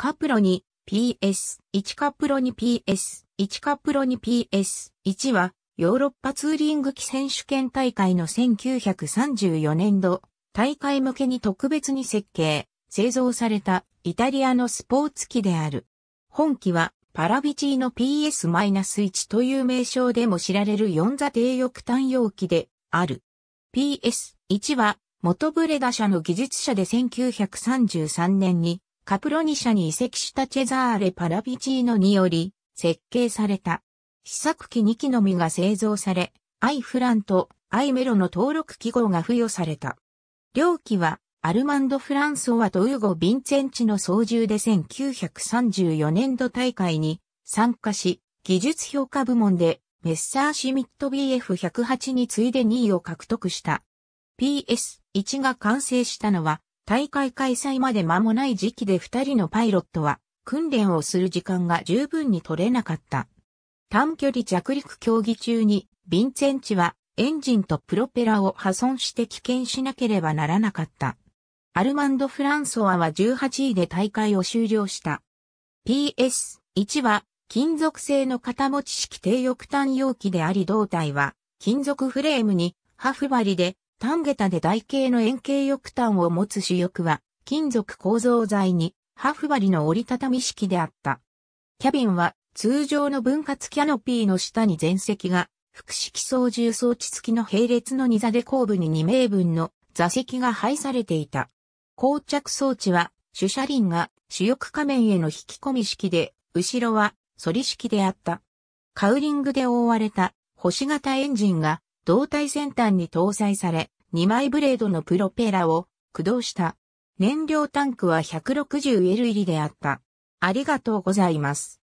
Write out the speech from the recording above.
カプロに PS、1カプロに PS、1カプロに PS、1はヨーロッパツーリング機選手権大会の1934年度大会向けに特別に設計、製造されたイタリアのスポーツ機である。本機はパラビチーの PS-1 という名称でも知られる四座低翼単容機である。PS-1 は元ブレダ社の技術者で1933年にカプロニ社に移籍したチェザーレ・パラビチーノにより設計された。試作機2機のみが製造され、アイフランとアイメロの登録記号が付与された。両機はアルマンド・フランソワとウーゴ・ヴィンチェンチの操縦で1934年度大会に参加し、技術評価部門でメッサーシミット BF108 に次いで2位を獲得した。PS1 が完成したのは大会開催まで間もない時期で二人のパイロットは訓練をする時間が十分に取れなかった。短距離着陸競技中に、ヴィンセンチはエンジンとプロペラを破損して危険しなければならなかった。アルマンド・フランソアは18位で大会を終了した。PS1 は金属製の型持ち式低翼端容器であり胴体は金属フレームにハフバリで単桁で台形の円形翼端を持つ主翼は、金属構造材に、ハフ針の折りたたみ式であった。キャビンは、通常の分割キャノピーの下に前席が、複式操縦装置付きの並列の荷座で後部に2名分の座席が配されていた。膠着装置は、主車輪が主翼仮面への引き込み式で、後ろは反り式であった。カウリングで覆われた星型エンジンが胴体先端に搭載され、2枚ブレードのプロペラを駆動した。燃料タンクは 160L 入りであった。ありがとうございます。